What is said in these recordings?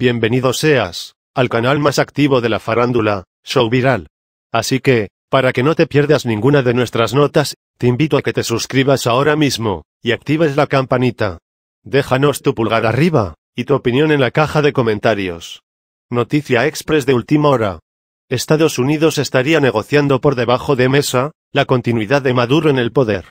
Bienvenido seas al canal más activo de la farándula, Show Viral. Así que, para que no te pierdas ninguna de nuestras notas, te invito a que te suscribas ahora mismo y actives la campanita. Déjanos tu pulgar arriba y tu opinión en la caja de comentarios. Noticia Express de última hora. Estados Unidos estaría negociando por debajo de mesa la continuidad de Maduro en el poder.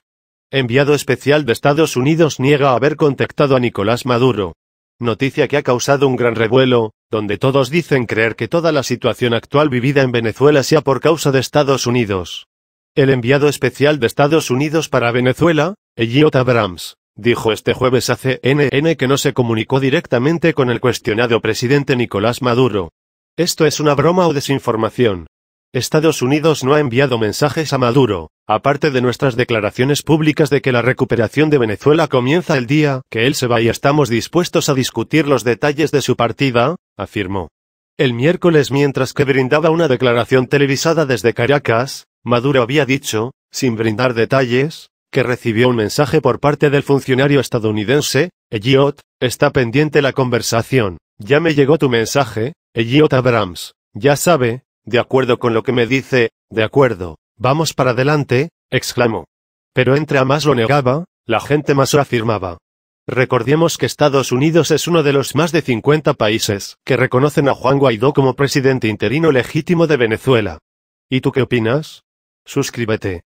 Enviado especial de Estados Unidos niega haber contactado a Nicolás Maduro, noticia que ha causado un gran revuelo, donde todos dicen creer que toda la situación actual vivida en Venezuela sea por causa de Estados Unidos. El enviado especial de Estados Unidos para Venezuela, Elliot Abrams, dijo este jueves a CNN que no se comunicó directamente con el cuestionado presidente Nicolás Maduro. Esto es una broma o desinformación. Estados Unidos no ha enviado mensajes a Maduro, aparte de nuestras declaraciones públicas de que la recuperación de Venezuela comienza el día que él se va y estamos dispuestos a discutir los detalles de su partida, afirmó. El miércoles mientras que brindaba una declaración televisada desde Caracas, Maduro había dicho, sin brindar detalles, que recibió un mensaje por parte del funcionario estadounidense, Elliot, está pendiente la conversación, ya me llegó tu mensaje, Elliot Abrams, ya sabe, de acuerdo con lo que me dice, de acuerdo, vamos para adelante, exclamó. Pero entre a más lo negaba, la gente más lo afirmaba. Recordemos que Estados Unidos es uno de los más de 50 países que reconocen a Juan Guaidó como presidente interino legítimo de Venezuela. ¿Y tú qué opinas? Suscríbete.